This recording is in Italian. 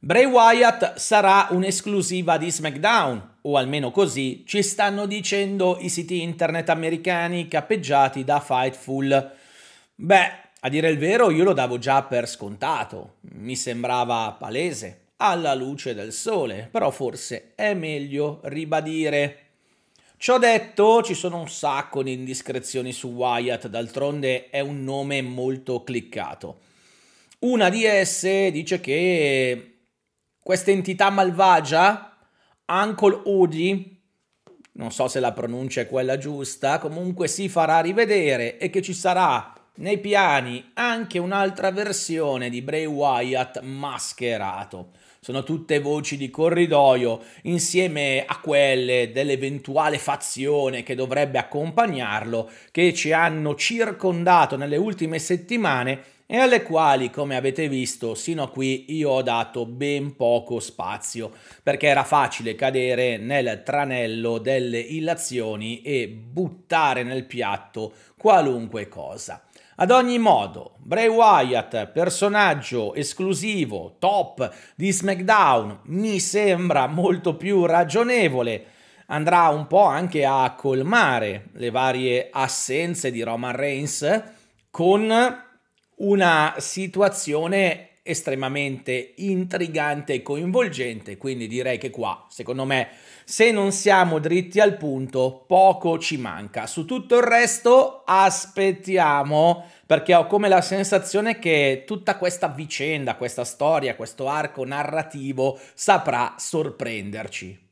Bray Wyatt sarà un'esclusiva di SmackDown, o almeno così ci stanno dicendo i siti internet americani cappeggiati da Fightful. Beh, a dire il vero io lo davo già per scontato, mi sembrava palese, alla luce del sole, però forse è meglio ribadire. Ciò detto, ci sono un sacco di indiscrezioni su Wyatt, d'altronde è un nome molto cliccato. Una di esse dice che questa entità malvagia, Uncle Udi, non so se la pronuncia è quella giusta, comunque si farà rivedere e che ci sarà nei piani anche un'altra versione di Bray Wyatt mascherato. Sono tutte voci di corridoio insieme a quelle dell'eventuale fazione che dovrebbe accompagnarlo che ci hanno circondato nelle ultime settimane e alle quali, come avete visto, sino a qui io ho dato ben poco spazio, perché era facile cadere nel tranello delle illazioni e buttare nel piatto qualunque cosa. Ad ogni modo, Bray Wyatt, personaggio esclusivo, top di SmackDown, mi sembra molto più ragionevole andrà un po' anche a colmare le varie assenze di Roman Reigns con una situazione estremamente intrigante e coinvolgente, quindi direi che qua, secondo me, se non siamo dritti al punto, poco ci manca. Su tutto il resto aspettiamo, perché ho come la sensazione che tutta questa vicenda, questa storia, questo arco narrativo saprà sorprenderci.